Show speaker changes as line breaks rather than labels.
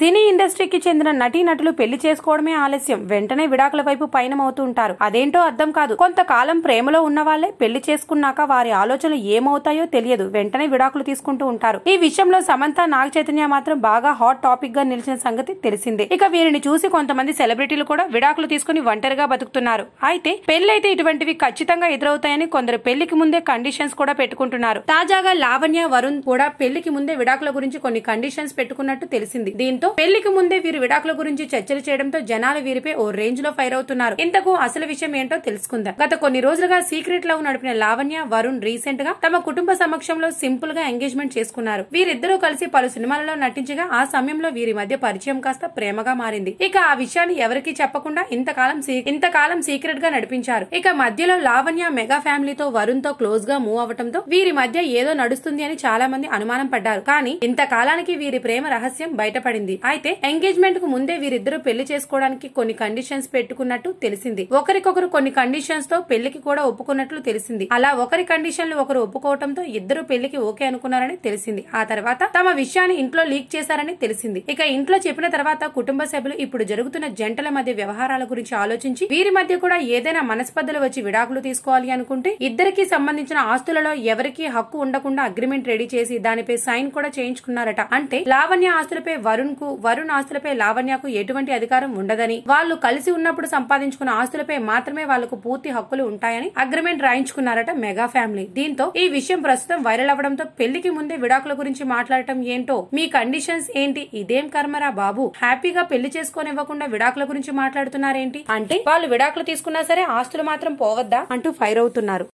సినీ ఇండస్ట్రీకి చెందిన నటీనటులు పెళ్లి చేసుకోవడమే ఆలస్యం వెంటనే విడాకుల వైపు పయనమవుతూ ఉంటారు అదేంటో అర్థం కాదు కొంతకాలం ప్రేమలో ఉన్న వాళ్లే పెళ్లి చేసుకున్నాక వారి ఆలోచనలు ఏమవుతాయో తెలియదు వెంటనే విడాకులు తీసుకుంటూ ఉంటారు ఈ విషయంలో సమంత నాగ చైతన్య మాత్రం బాగా హాట్ టాపిక్ గా నిలిచిన సంగతి తెలిసిందే ఇక వీరిని చూసి కొంతమంది సెలబ్రిటీలు కూడా విడాకులు తీసుకుని ఒంటరిగా బతుకుతున్నారు అయితే పెళ్లైతే ఇటువంటివి ఖచ్చితంగా ఎదురవుతాయని కొందరు పెళ్లికి ముందే కండిషన్స్ కూడా పెట్టుకుంటున్నారు తాజాగా లావణ్య వరుణ్ కూడా పెళ్లికి ముందే విడాకుల గురించి కొన్ని కండిషన్స్ పెట్టుకున్నట్టు తెలిసింది దీంతో పెళ్లికి ముందే వీరు విడాకుల గురించి చర్చలు చేయడంతో జనాలు వీరిపై ఓ రేంజ్ లో ఫైర్ అవుతున్నారు ఇంతకు అసలు విషయం ఏంటో తెలుసుకుందాం గత కొన్ని రోజులుగా సీక్రెట్ లవ్ నడిపిన లావణ్య వరుణ్ రీసెంట్ గా తమ కుటుంబ సమక్షంలో సింపుల్ గా ఎంగేజ్మెంట్ చేసుకున్నారు వీరిద్దరూ కలిసి పలు సినిమాలలో నటించగా ఆ సమయంలో వీరి మధ్య పరిచయం కాస్త ప్రేమగా మారింది ఇక ఆ విషయాన్ని ఎవరికీ చెప్పకుండా ఇంతకాలం ఇంతకాలం సీక్రెట్ గా నడిపించారు ఇక మధ్యలో లావణ్య మెగా ఫ్యామిలీతో వరుణ్ తో క్లోజ్ గా మూవ్ అవటంతో వీరి మధ్య ఏదో నడుస్తుంది అని చాలా మంది అనుమానం పడ్డారు కానీ ఇంతకాలానికి వీరి ప్రేమ రహస్యం బయటపడింది అయితే ఎంగేజ్మెంట్ కు ముందే వీరిద్దరూ పెళ్లి చేసుకోవడానికి కొన్ని కండిషన్స్ పెట్టుకున్నట్టు తెలిసింది ఒకరికొకరు కొన్ని కండిషన్స్ తో పెళ్లికి కూడా ఒప్పుకున్నట్లు తెలిసింది అలా ఒకరి కండిషన్లు ఒకరు ఒప్పుకోవడంతో ఇద్దరు పెళ్లికి ఓకే అనుకున్నారని తెలిసింది ఆ తర్వాత తమ విషయాన్ని ఇంట్లో లీక్ చేశారని తెలిసింది ఇక ఇంట్లో చెప్పిన తర్వాత కుటుంబ సభ్యులు ఇప్పుడు జరుగుతున్న జంటల మధ్య వ్యవహారాల గురించి ఆలోచించి వీరి మధ్య కూడా ఏదైనా మనస్పర్ధలు వచ్చి విడాకులు తీసుకోవాలి అనుకుంటే ఇద్దరికి సంబంధించిన ఆస్తులలో ఎవరికి హక్కు ఉండకుండా అగ్రిమెంట్ రెడీ చేసి దానిపై సైన్ కూడా చేయించుకున్నారట అంటే లావణ్య ఆస్తులపై వరుణ్ కు వరుణ్ ఆస్తులపై లావణ్యకు ఎటువంటి అధికారం ఉండదని వాళ్ళు కలిసి ఉన్నప్పుడు సంపాదించుకున్న ఆస్తులపై మాత్రమే వాళ్లకు పూర్తి హక్కులు ఉంటాయని అగ్రిమెంట్ రాయించుకున్నారట మెగా ఫ్యామిలీ దీంతో ఈ విషయం ప్రస్తుతం వైరల్ అవడంతో పెళ్లికి ముందే విడాకుల గురించి మాట్లాడటం ఏంటో మీ కండిషన్స్ ఏంటి ఇదేం కర్మరా బాబు హ్యాపీగా పెళ్లి చేసుకోనివ్వకుండా విడాకుల గురించి మాట్లాడుతున్నారేంటి అంటే వాళ్ళు విడాకులు తీసుకున్నా సరే ఆస్తులు మాత్రం పోవద్దా అంటూ ఫైర్ అవుతున్నారు